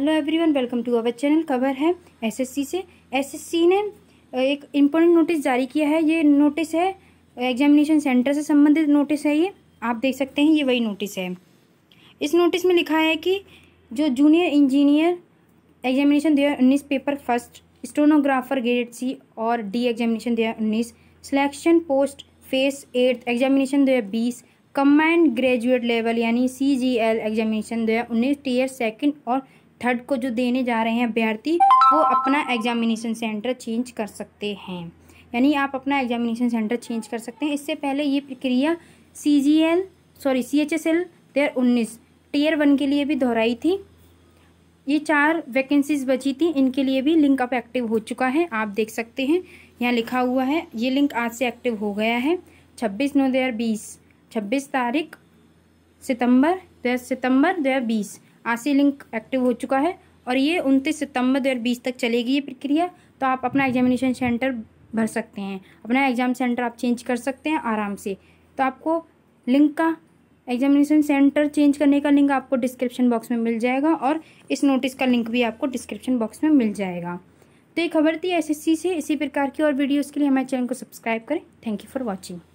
hello everyone welcome to our channel cover है SSC से SSC ने एक इम्पोर्टेंट नोटिस जारी किया है ये नोटिस है एग्जामिनेशन सेंटर से संबंधित नोटिस है ये आप देख सकते हैं ये वही नोटिस है इस नोटिस में लिखा है कि जो जूनियर इंजीनियर एग्जामिनेशन दो उन्नीस paper first stenographer grade C और डी एग्जामिनेशन दो उन्नीस selection post phase eighth examination दो बीस कम्बाइंड ग्रेजुएट लेवल यानी सी जी एल एग्जामिनेशन दो हज़ार उन्नीस टीयर सेकेंड और थर्ड को जो देने जा रहे हैं अभ्यर्थी वो अपना एग्जामिनेशन सेंटर चेंज कर सकते हैं यानी आप अपना एग्जामिनेशन सेंटर चेंज कर सकते हैं इससे पहले ये प्रक्रिया C G L sorry C H S L देयर उन्नीस टीयर वन के लिए भी दोहराई थी ये चार वैकेंसीज बची थी इनके लिए भी लिंक अब एक्टिव हो चुका है आप देख सकते हैं यहाँ लिखा हुआ है ये लिंक आज से एक्टिव हो गया है छब्बीस नौ दो हज़ार बीस छब्बीस तारीख सितंबर दो सितंबर दो हज़ार बीस आसी लिंक एक्टिव हो चुका है और ये उनतीस सितंबर बीस तक चलेगी ये प्रक्रिया तो आप अपना एग्जामिनेशन सेंटर भर सकते हैं अपना एग्ज़ाम सेंटर आप चेंज कर सकते हैं आराम से तो आपको लिंक का एग्जामिनेशन सेंटर चेंज करने का लिंक आपको डिस्क्रिप्शन बॉक्स में मिल जाएगा और इस नोटिस का लिंक भी आपको डिस्क्रिप्शन बॉक्स में मिल जाएगा तो ये खबर थी एसएससी से इसी प्रकार की और वीडियोज़ के लिए हमारे चैनल को सब्सक्राइब करें थैंक यू फॉर वॉचिंग